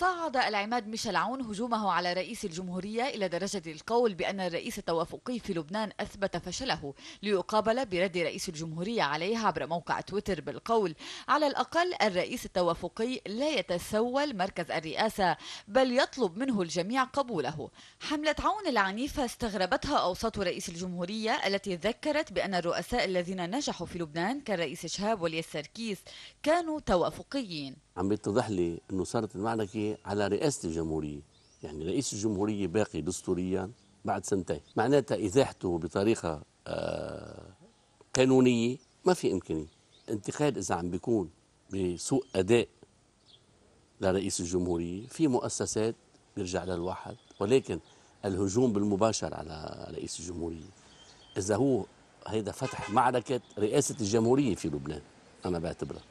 صعد العماد ميشيل عون هجومه على رئيس الجمهورية إلى درجة القول بأن الرئيس التوافقي في لبنان أثبت فشله ليقابل برد رئيس الجمهورية عليه عبر موقع تويتر بالقول على الأقل الرئيس التوافقي لا يتسول مركز الرئاسة بل يطلب منه الجميع قبوله حملة عون العنيفة استغربتها أوساط رئيس الجمهورية التي ذكرت بأن الرؤساء الذين نجحوا في لبنان كالرئيس شهاب واليسار كيس كانوا توافقيين عم بيتضح لي انه صارت المعركه على رئاسه الجمهوريه يعني رئيس الجمهوريه باقي دستوريا بعد سنتين معناتها ازاحته بطريقه آه، قانونيه ما في امكانيه انتقاد اذا عم بيكون بسوء اداء لرئيس الجمهوريه في مؤسسات بيرجع لها الواحد ولكن الهجوم بالمباشر على رئيس الجمهوريه اذا هو هيدا فتح معركه رئاسه الجمهوريه في لبنان انا بعتبرها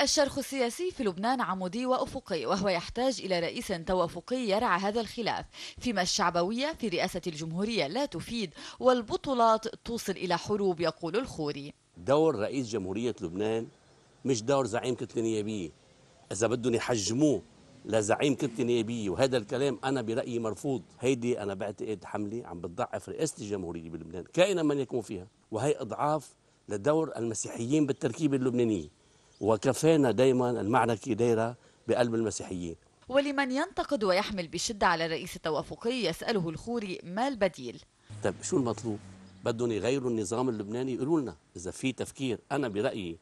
الشرخ السياسي في لبنان عمودي وأفقي وهو يحتاج إلى رئيس توافقي يرعى هذا الخلاف فيما الشعبوية في رئاسة الجمهورية لا تفيد والبطولات توصل إلى حروب يقول الخوري دور رئيس جمهورية لبنان مش دور زعيم كتلة نيابية إذا بدهم يحجموه لزعيم كتلة نيابية وهذا الكلام أنا برأيي مرفوض هيدي أنا بعتقد حملة عم بتضعف رئاسة الجمهورية بلبنان كائنا من يكون فيها وهي إضعاف لدور المسيحيين بالتركيبة اللبنانية وكفينا دائما المعركة دايرة بقلب المسيحيين ولمن ينتقد ويحمل بشدة على رئيس التوافقي يسأله الخوري ما البديل طيب شو المطلوب بدهم يغيروا النظام اللبناني يقولوا لنا إذا في تفكير أنا برأيي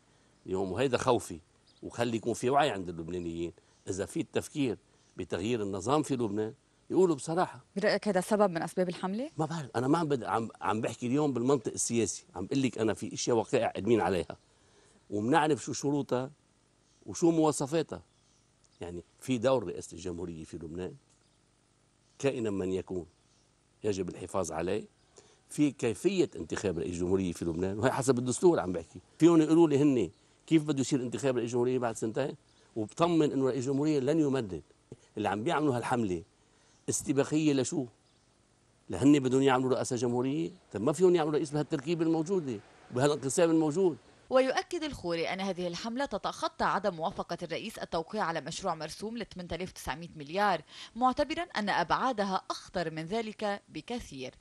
اليوم وهيدا خوفي وخلي يكون في وعي عند اللبنانيين إذا في التفكير بتغيير النظام في لبنان يقولوا بصراحه برايك هذا سبب من اسباب الحمله ما بعرف انا ما عم عم بحكي اليوم بالمنطق السياسي عم بقول لك انا في اشياء وقائع قادمين عليها وبنعرف شو شروطها وشو مواصفاتها يعني في دور رئاسة الجمهورية في لبنان كائنا من يكون يجب الحفاظ عليه في كيفية انتخاب رئيس جمهورية في لبنان وهي حسب الدستور عم بحكي فيهم يقولوا لي هن كيف بده يصير انتخاب رئيس جمهورية بعد سنتين وبطمن انه رئيس الجمهورية لن يمدد اللي عم بيعملوا هالحملة استباقية لشو؟ لهن بدهم يعملوا رئاسة جمهورية طب ما فيهم يعملوا رئيس بهالتركيبة الموجودة بهالانقسام الموجود ويؤكد الخوري أن هذه الحملة تتخطى عدم موافقة الرئيس التوقيع على مشروع مرسوم ل 8900 مليار معتبرا أن أبعادها أخطر من ذلك بكثير